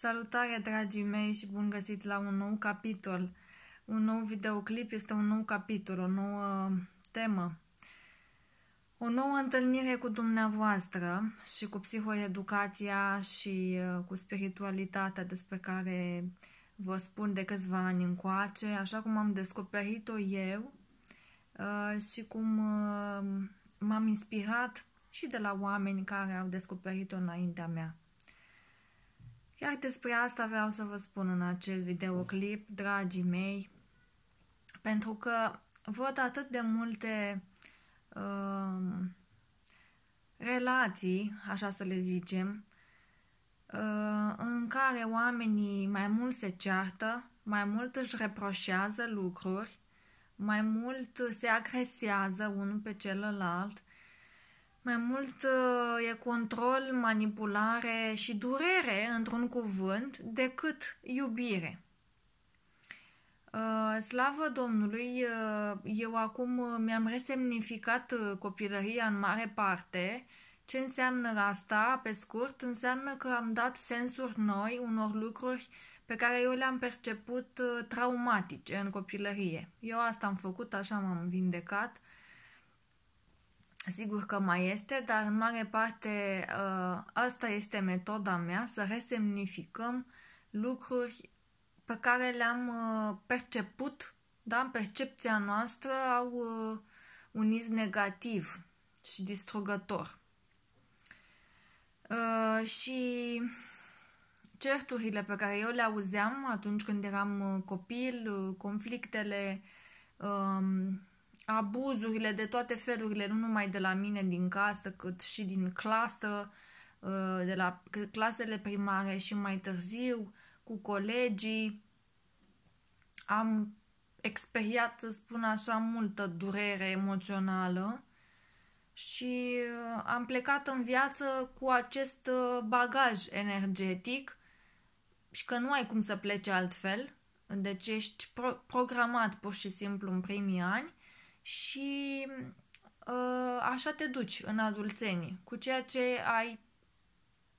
Salutare, dragii mei, și bun găsit la un nou capitol. Un nou videoclip este un nou capitol, o nouă temă. O nouă întâlnire cu dumneavoastră și cu psihoeducația și uh, cu spiritualitatea despre care vă spun de câțiva ani încoace, așa cum am descoperit-o eu uh, și cum uh, m-am inspirat și de la oameni care au descoperit-o înaintea mea. Iar despre asta vreau să vă spun în acest videoclip, dragii mei, pentru că văd atât de multe uh, relații, așa să le zicem, uh, în care oamenii mai mult se ceartă, mai mult își reproșează lucruri, mai mult se agresează unul pe celălalt mai mult uh, e control, manipulare și durere într-un cuvânt decât iubire. Uh, slavă Domnului, uh, eu acum mi-am resemnificat copilăria în mare parte. Ce înseamnă asta, pe scurt, înseamnă că am dat sensuri noi unor lucruri pe care eu le-am perceput traumatice în copilărie. Eu asta am făcut, așa m-am vindecat Sigur că mai este, dar în mare parte uh, asta este metoda mea, să resemnificăm lucruri pe care le-am uh, perceput, da, în percepția noastră au uh, un iz negativ și distrugător. Și certurile pe care eu le auzeam atunci când eram copil, conflictele, um, abuzurile de toate felurile, nu numai de la mine din casă, cât și din clasă, uh, de la clasele primare și mai târziu, cu colegii. Am experiat, să spun așa, multă durere emoțională și uh, am plecat în viață cu acest uh, bagaj energetic și că nu ai cum să pleci altfel, deci ești pro- programat pur și simplu în primii ani și uh, așa te duci în adulțenie, cu ceea ce ai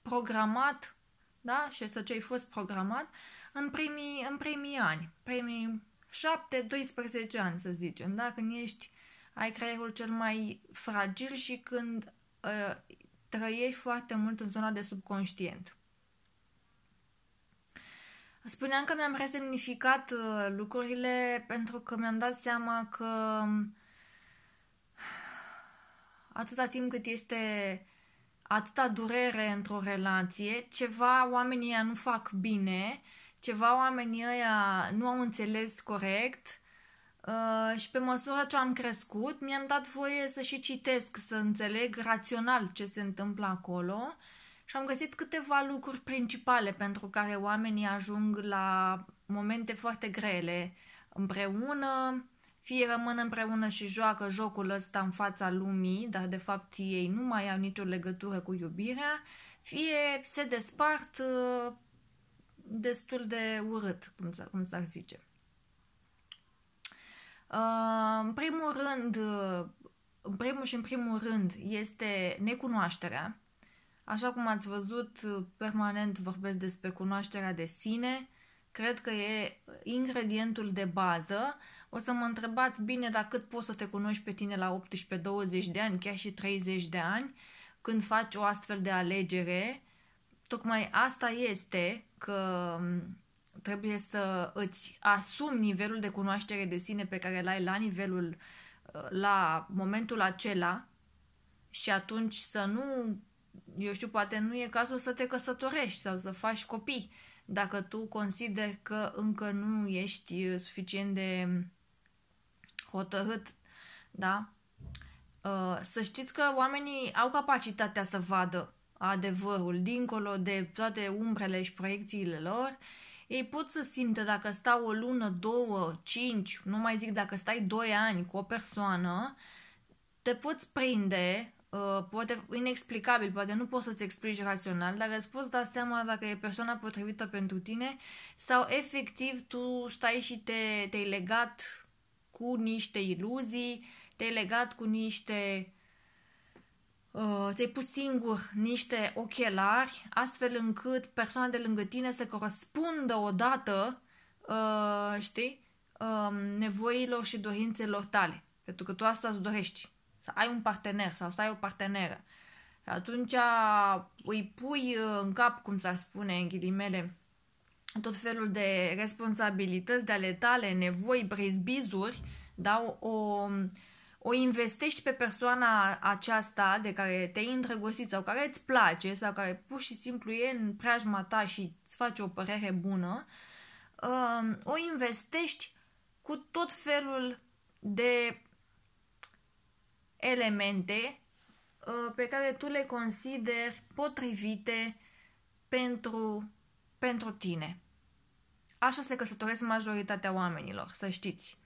programat, da? Și să ce ai fost programat în primii, în primii ani, primii 7-12 ani, să zicem, da? Când ești, ai creierul cel mai fragil și când uh, trăiești foarte mult în zona de subconștient. Spuneam că mi-am resemnificat uh, lucrurile pentru că mi-am dat seama că uh, atâta timp cât este atâta durere într-o relație, ceva oamenii ăia nu fac bine, ceva oamenii ăia nu au înțeles corect uh, și pe măsură ce am crescut, mi-am dat voie să și citesc, să înțeleg rațional ce se întâmplă acolo și am găsit câteva lucruri principale pentru care oamenii ajung la momente foarte grele împreună, fie rămân împreună și joacă jocul ăsta în fața lumii, dar de fapt ei nu mai au nicio legătură cu iubirea, fie se despart uh, destul de urât, cum, s- cum s-ar zice. Uh, în primul rând, uh, în primul și în primul rând, este necunoașterea. Așa cum ați văzut, permanent vorbesc despre cunoașterea de sine. Cred că e ingredientul de bază uh, o să mă întrebați bine dacă cât poți să te cunoști pe tine la 18-20 de ani, chiar și 30 de ani, când faci o astfel de alegere. Tocmai asta este că trebuie să îți asumi nivelul de cunoaștere de sine pe care l-ai la nivelul, ă, la momentul acela și atunci să nu, eu știu, poate nu e cazul să te căsătorești sau să faci copii dacă tu consideri că încă nu ești suficient de hotărât, da? Uh, să știți că oamenii au capacitatea să vadă adevărul, dincolo de toate umbrele și proiecțiile lor, ei pot să simtă dacă stau o lună, două, cinci, nu mai zic dacă stai doi ani cu o persoană, te poți prinde, uh, poate inexplicabil, poate nu poți să-ți explici rațional, dar îți poți da seama dacă e persoana potrivită pentru tine sau efectiv tu stai și te, te-ai legat cu niște iluzii, te-ai legat cu niște... Uh, ți-ai pus singur niște ochelari, astfel încât persoana de lângă tine să corespundă odată, uh, știi, uh, nevoilor și dorințelor tale. Pentru că tu asta îți dorești. Să ai un partener sau să ai o parteneră. Și atunci îi pui uh, în cap, cum s-ar spune în ghilimele, tot felul de responsabilități de ale tale, nevoi, brezbizuri, da? o, o investești pe persoana aceasta de care te-ai îndrăgostit sau care îți place sau care pur și simplu e în preajma ta și îți face o părere bună, um, o investești cu tot felul de elemente uh, pe care tu le consideri potrivite pentru pentru tine. Așa se căsătoresc majoritatea oamenilor, să știți.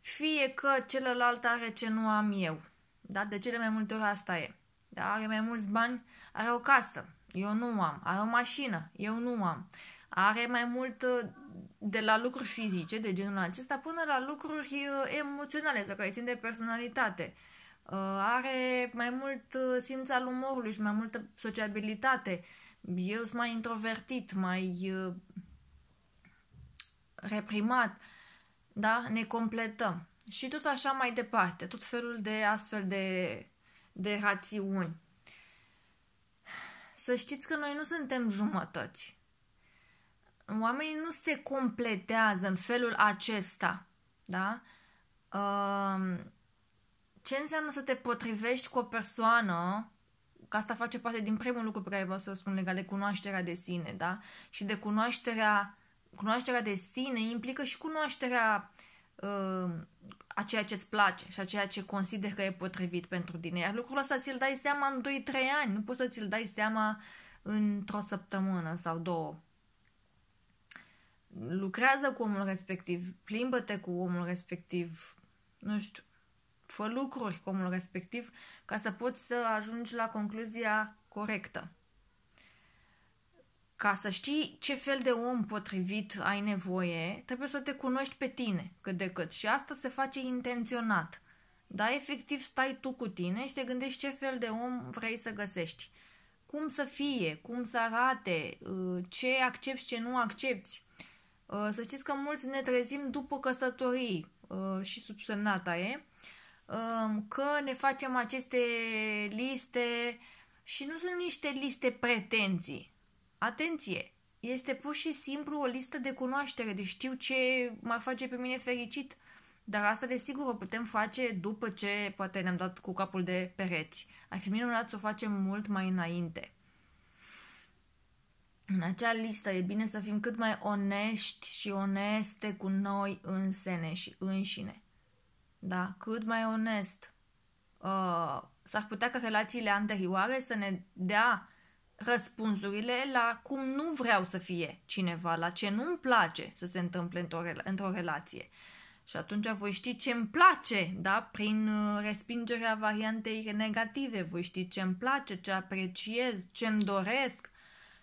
Fie că celălalt are ce nu am eu. Da? De cele mai multe ori asta e. Da? Are mai mulți bani, are o casă, eu nu am. Are o mașină, eu nu am. Are mai mult uh, de la lucruri fizice de genul acesta până la lucruri uh, emoționale să care țin de personalitate. Uh, are mai mult simț al umorului și mai multă sociabilitate eu sunt mai introvertit, mai uh, reprimat, da? Ne completăm. Și tot așa mai departe, tot felul de astfel de, de rațiuni. Să știți că noi nu suntem jumătăți. Oamenii nu se completează în felul acesta, da? Um, ce înseamnă să te potrivești cu o persoană că asta face parte din primul lucru pe care vreau să spun legat de cunoașterea de sine, da? Și de cunoașterea, cunoașterea de sine implică și cunoașterea uh, a ceea ce îți place și a ceea ce consider că e potrivit pentru tine. Iar lucrul ăsta ți-l dai seama în 2-3 ani, nu poți să ți-l dai seama într-o săptămână sau două. Lucrează cu omul respectiv, plimbă-te cu omul respectiv, nu știu, fă lucruri cu omul respectiv ca să poți să ajungi la concluzia corectă. Ca să știi ce fel de om potrivit ai nevoie, trebuie să te cunoști pe tine cât de cât și asta se face intenționat. Da, efectiv stai tu cu tine și te gândești ce fel de om vrei să găsești. Cum să fie, cum să arate, uh, ce accepti, ce nu accepti. Uh, să știți că mulți ne trezim după căsătorii uh, și subsemnata e Um, că ne facem aceste liste și nu sunt niște liste pretenții. Atenție! Este pur și simplu o listă de cunoaștere, de deci știu ce m-ar face pe mine fericit. Dar asta, desigur, o putem face după ce poate ne-am dat cu capul de pereți. Ar fi minunat să o facem mult mai înainte. În acea listă e bine să fim cât mai onești și oneste cu noi însene și înșine da? cât mai onest. Uh, s-ar putea ca relațiile anterioare să ne dea răspunsurile la cum nu vreau să fie cineva, la ce nu-mi place să se întâmple într-o, rela- într-o relație. Și atunci voi ști ce îmi place, da? Prin uh, respingerea variantei negative, voi ști ce îmi place, ce apreciez, ce îmi doresc.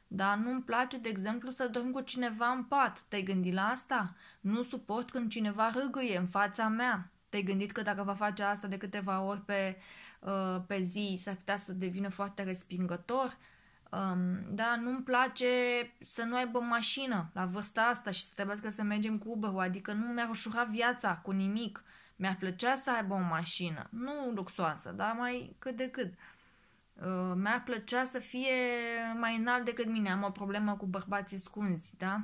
Da, nu-mi place, de exemplu, să dorm cu cineva în pat. Te-ai gândit la asta? Nu suport când cineva râgâie în fața mea. Te-ai gândit că dacă va face asta de câteva ori pe, uh, pe zi, s-ar putea să devină foarte respingător? Um, da, nu-mi place să nu aibă mașină la vârsta asta și să trebuiască să mergem cu uber adică nu mi-ar ușura viața cu nimic. Mi-ar plăcea să aibă o mașină, nu luxoasă, dar mai cât de cât. Uh, mi-ar plăcea să fie mai înalt decât mine, am o problemă cu bărbații scunzi, da?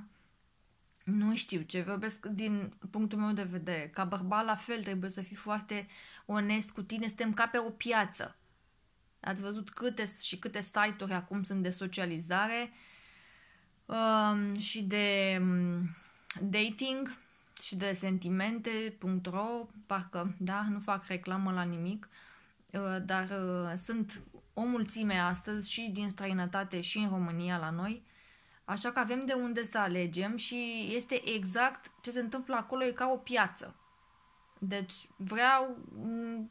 nu știu ce vorbesc din punctul meu de vedere. Ca bărbat la fel trebuie să fii foarte onest cu tine, suntem ca pe o piață. Ați văzut câte și câte site-uri acum sunt de socializare um, și de um, dating și de sentimente.ro, parcă, da, nu fac reclamă la nimic, uh, dar uh, sunt o mulțime astăzi și din străinătate și în România la noi Așa că avem de unde să alegem și este exact ce se întâmplă acolo, e ca o piață. Deci vreau un,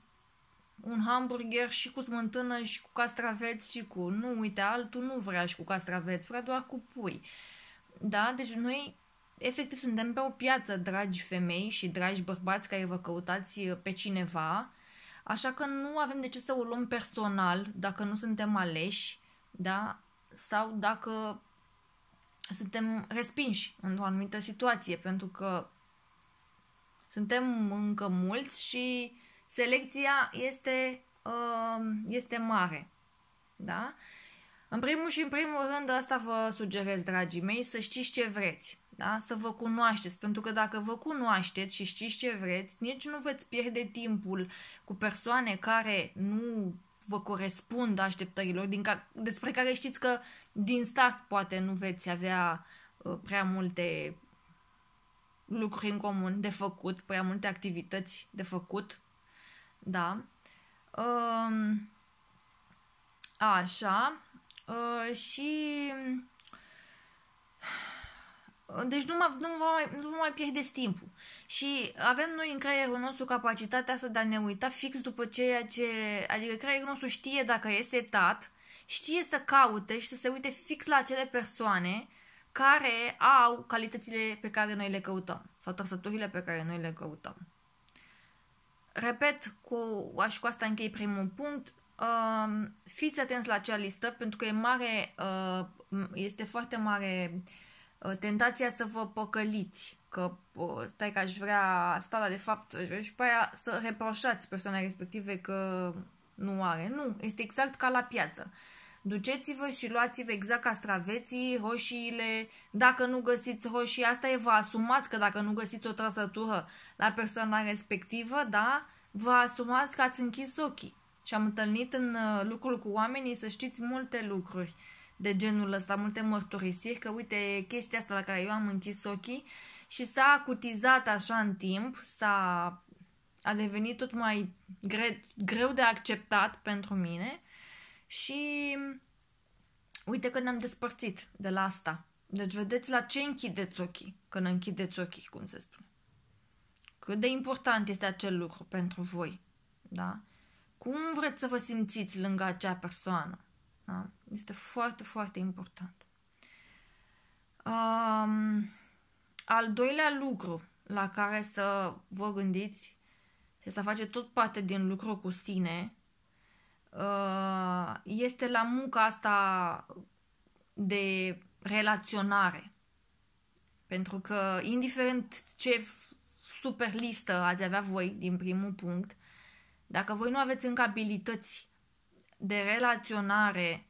un hamburger și cu smântână și cu castraveți și cu... Nu, uite, altul nu vrea și cu castraveți, vrea doar cu pui. Da? Deci noi efectiv suntem pe o piață, dragi femei și dragi bărbați care vă căutați eh, pe cineva, așa că nu avem de ce să o luăm personal dacă nu suntem aleși, da? Sau dacă suntem respinși într-o anumită situație, pentru că suntem încă mulți și selecția este, uh, este mare. Da? În primul și în primul rând, asta vă sugerez, dragii mei, să știți ce vreți. Da? Să vă cunoașteți, pentru că dacă vă cunoașteți și știți ce vreți, nici nu veți pierde timpul cu persoane care nu vă corespund așteptărilor, din ca- despre care știți că uh, din start poate nu veți avea uh, prea multe lucruri în comun de făcut, prea multe activități de făcut, da. Um, așa. Uh, și deci nu, mă, nu, vă mai, nu vă mai pierdeți timpul. Și avem noi în creierul nostru capacitatea asta de a ne uita fix după ceea ce... Adică creierul nostru știe dacă e setat știe să caute și să se uite fix la acele persoane care au calitățile pe care noi le căutăm sau trăsăturile pe care noi le căutăm. Repet, cu, aș cu asta închei primul punct, uh, fiți atenți la acea listă pentru că e mare, uh, este foarte mare uh, tentația să vă păcăliți că uh, stai că aș vrea asta, de fapt aș vrea și pe aia să reproșați persoana respective că nu are. Nu, este exact ca la piață. Uh, Duceți-vă și luați-vă exact castraveții, roșiile, dacă nu găsiți roșii, asta e, vă asumați că dacă nu găsiți o trăsătură la persoana respectivă, da, vă asumați că ați închis ochii. Și am întâlnit în uh, lucrul cu oamenii, să știți, multe lucruri de genul ăsta, multe mărturisiri, că uite, chestia asta la care eu am închis ochii și s-a acutizat așa în timp, s-a a devenit tot mai gre, greu de acceptat pentru mine și Uite că ne-am despărțit de la asta. Deci vedeți la ce închideți ochii când închideți ochii, cum se spune. Cât de important este acel lucru pentru voi. Da? Cum vreți să vă simțiți lângă acea persoană? Da? Este foarte, foarte important. Um, al doilea lucru la care să vă gândiți și să face tot parte din lucru cu sine Uh, este la munca asta de relaționare. Pentru că, indiferent ce super listă ați avea voi din primul punct, dacă voi nu aveți încă abilități de relaționare,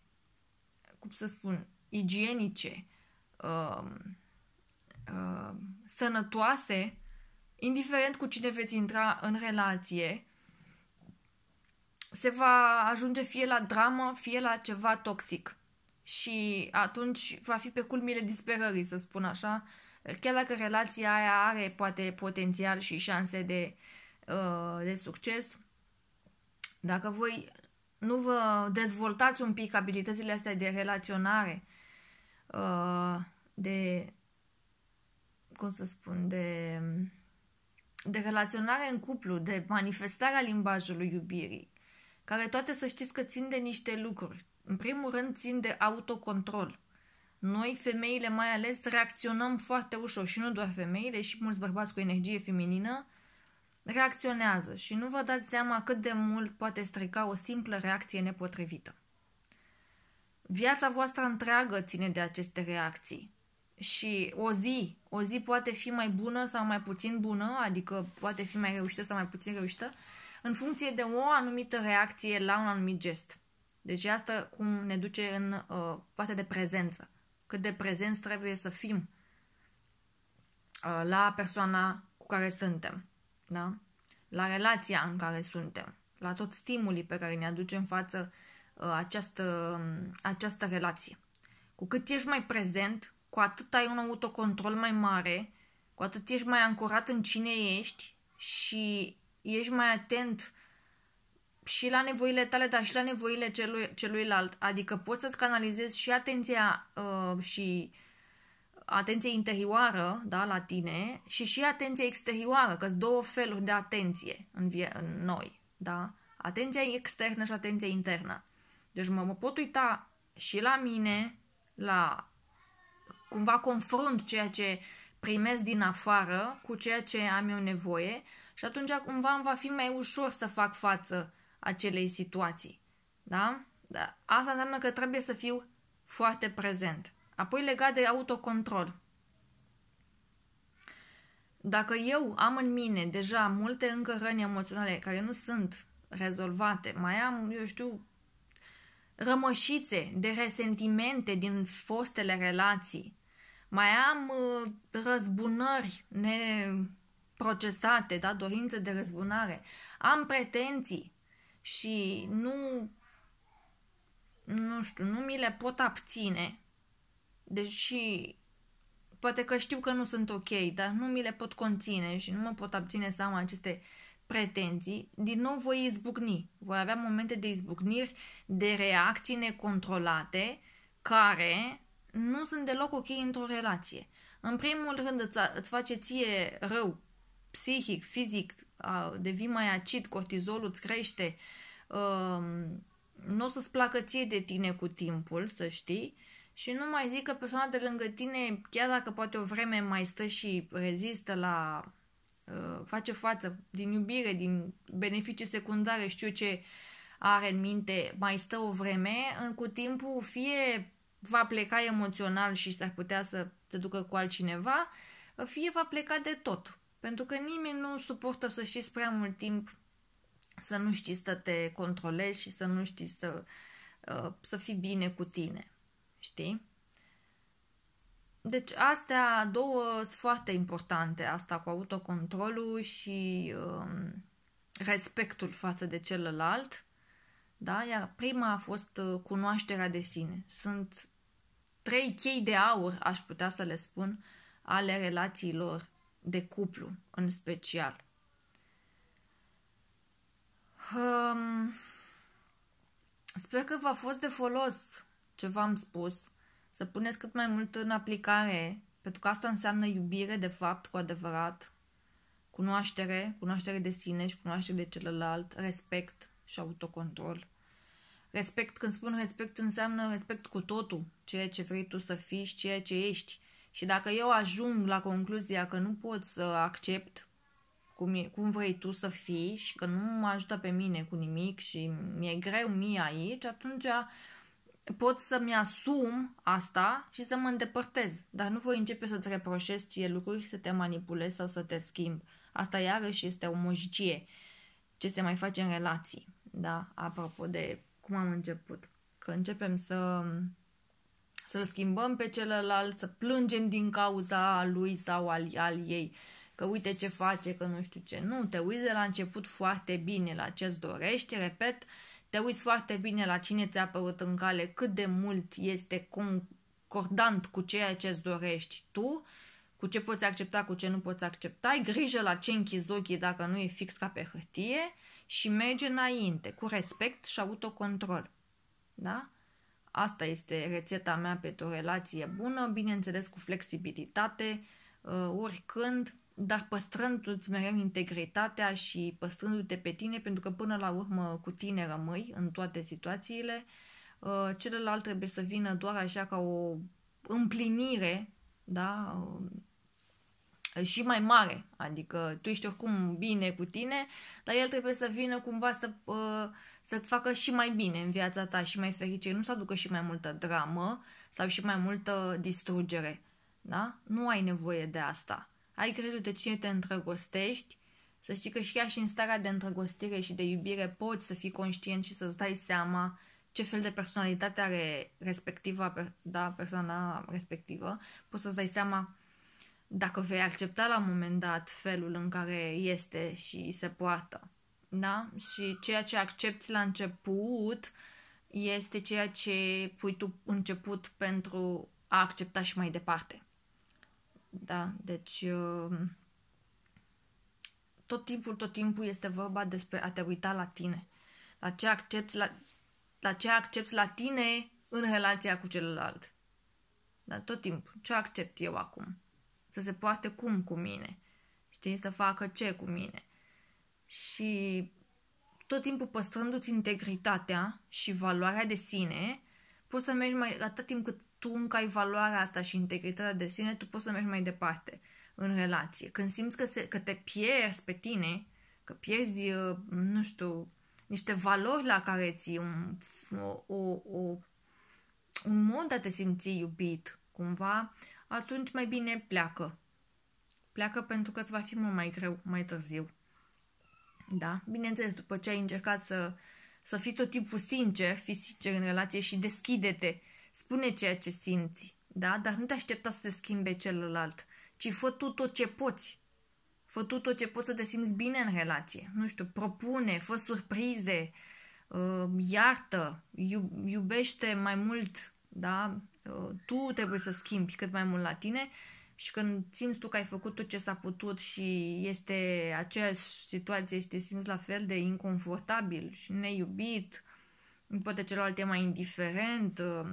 cum să spun, igienice, uh, uh, sănătoase, indiferent cu cine veți intra în relație, se va ajunge fie la dramă, fie la ceva toxic. Și atunci va fi pe culmile disperării, să spun așa, chiar dacă relația aia are poate potențial și șanse de, uh, de succes, dacă voi nu vă dezvoltați un pic abilitățile astea de relaționare, uh, de, cum să spun, de, de relaționare în cuplu, de manifestarea limbajului iubirii, care toate să știți că țin de niște lucruri. În primul rând țin de autocontrol. Noi, femeile mai ales, reacționăm foarte ușor și nu doar femeile, și mulți bărbați cu energie feminină reacționează și nu vă dați seama cât de mult poate strica o simplă reacție nepotrivită. Viața voastră întreagă ține de aceste reacții și o zi, o zi poate fi mai bună sau mai puțin bună, adică poate fi mai reușită sau mai puțin reușită, în funcție de o anumită reacție la un anumit gest. Deci asta cum ne duce în uh, partea de prezență. Cât de prezenți trebuie să fim uh, la persoana cu care suntem, da? la relația în care suntem, la tot stimulii pe care ne aduce în față uh, această, uh, această relație. Cu cât ești mai prezent, cu atât ai un autocontrol mai mare, cu atât ești mai ancorat în cine ești și ești mai atent și la nevoile tale, dar și la nevoile celui, celuilalt. Adică poți să-ți canalizezi și atenția uh, și atenție interioară, da, la tine, și și atenția exterioară, că sunt două feluri de atenție în, vie- în noi, da? Atenția externă și atenția internă. Deci mă, mă pot uita și la mine, la cumva confrunt ceea ce primesc din afară cu ceea ce am eu nevoie, și atunci cumva îmi va fi mai ușor să fac față acelei situații. Da? da? Asta înseamnă că trebuie să fiu foarte prezent. Apoi legat de autocontrol. Dacă eu am în mine deja multe încă răni emoționale care nu sunt rezolvate, mai am, eu știu, rămășițe de resentimente din fostele relații, mai am uh, răzbunări ne procesate, da, dorințe de răzbunare, am pretenții și nu, nu știu, nu mi le pot abține, deși poate că știu că nu sunt ok, dar nu mi le pot conține și nu mă pot abține să am aceste pretenții, din nou voi izbucni. Voi avea momente de izbucniri, de reacții necontrolate, care nu sunt deloc ok într-o relație. În primul rând îți, îți face ție rău psihic, fizic, devii mai acid, cortizolul îți crește, um, nu o să-ți placă ție de tine cu timpul, să știi, și nu mai zic că persoana de lângă tine, chiar dacă poate o vreme mai stă și rezistă la uh, face față din iubire, din beneficii secundare, știu ce are în minte, mai stă o vreme, în cu timpul fie va pleca emoțional și s-ar putea să te ducă cu altcineva, fie va pleca de tot. Pentru că nimeni nu suportă să știți prea mult timp să nu știi să te controlezi și să nu știi să, uh, să fii bine cu tine. Știi? Deci astea două sunt foarte importante, asta cu autocontrolul și um, respectul față de celălalt. Da? Iar prima a fost uh, cunoașterea de sine. Sunt trei chei de aur, aș putea să le spun, ale relațiilor de cuplu în special. Um, sper că v-a fost de folos ce v-am spus, să puneți cât mai mult în aplicare, pentru că asta înseamnă iubire de fapt cu adevărat, cunoaștere, cunoaștere de sine și cunoaștere de celălalt, respect și autocontrol. Respect, când spun respect, înseamnă respect cu totul, ceea ce vrei tu să fii și ceea ce ești. Și dacă eu ajung la concluzia că nu pot să accept cum, e, cum vrei tu să fii și că nu mă ajută pe mine cu nimic și mi-e greu mie aici, atunci pot să-mi asum asta și să mă îndepărtez. Dar nu voi începe să-ți reproșez ție lucruri, să te manipulezi sau să te schimb. Asta iarăși este o mojicie ce se mai face în relații. Da, apropo de cum am început. Că începem să să-l schimbăm pe celălalt, să plângem din cauza lui sau al, al ei, că uite ce face, că nu știu ce. Nu, te uiți de la început foarte bine la ce-ți dorești, repet, te uiți foarte bine la cine ți-a apărut în cale, cât de mult este concordant cu ceea ce-ți dorești tu, cu ce poți accepta, cu ce nu poți accepta, ai grijă la ce închizi ochii dacă nu e fix ca pe hârtie și mergi înainte, cu respect și autocontrol. Da? Asta este rețeta mea pentru o relație bună, bineînțeles cu flexibilitate, uh, oricând, dar păstrându-ți mereu integritatea și păstrându-te pe tine, pentru că până la urmă cu tine rămâi în toate situațiile. Uh, celălalt trebuie să vină doar așa ca o împlinire, da? Uh, și mai mare. Adică tu ești oricum bine cu tine, dar el trebuie să vină cumva să, uh, să facă și mai bine în viața ta și mai fericire, nu să aducă și mai multă dramă sau și mai multă distrugere. Da? Nu ai nevoie de asta. Ai grijă de cine te întrăgostești, să știi că și chiar și în starea de întrăgostire și de iubire poți să fii conștient și să-ți dai seama ce fel de personalitate are respectiva, da, persoana respectivă, poți să-ți dai seama dacă vei accepta la un moment dat felul în care este și se poartă. Da? Și ceea ce accepti la început este ceea ce pui tu început pentru a accepta și mai departe. Da, deci um, tot timpul, tot timpul este vorba despre a te uita la tine. La ce accepti la, la, ce accepti la tine în relația cu celălalt. Da, tot timpul. Ce accept eu acum? Să se poate cum cu mine. Știi? Să facă ce cu mine. Și tot timpul păstrându-ți integritatea și valoarea de sine, poți să mergi mai, atât timp cât tu încă ai valoarea asta și integritatea de sine, tu poți să mergi mai departe în relație. Când simți că, se, că te pierzi pe tine, că pierzi, uh, nu știu, niște valori la care ți un, o, o, un mod de a te simți iubit, cumva atunci mai bine pleacă. Pleacă pentru că îți va fi mult mai greu mai târziu. Da? Bineînțeles, după ce ai încercat să, să fii tot timpul sincer, fii sincer în relație și deschide-te. Spune ceea ce simți, da? Dar nu te aștepta să se schimbe celălalt, ci fă tu tot ce poți. Fă tu tot ce poți să te simți bine în relație. Nu știu, propune, fă surprize, uh, iartă, iubește mai mult, da? Uh, tu trebuie să schimbi cât mai mult la tine și când simți tu că ai făcut tot ce s-a putut și este aceeași situație și te simți la fel de inconfortabil și neiubit, poate celălalt e mai indiferent, uh,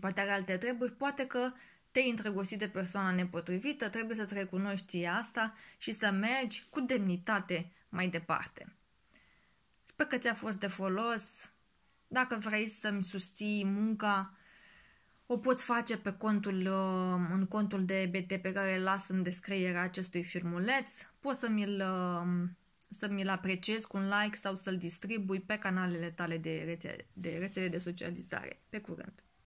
poate are alte treburi, poate că te-ai întregosit de persoana nepotrivită, trebuie să-ți recunoști asta și să mergi cu demnitate mai departe. Sper că ți-a fost de folos. Dacă vrei să-mi susții munca, o poți face pe contul, uh, în contul de BT pe care îl las în descrierea acestui filmuleț. Poți să mi-l uh, să mi-l apreciezi cu un like sau să-l distribui pe canalele tale de rețele de, rețele de socializare. Pe curând!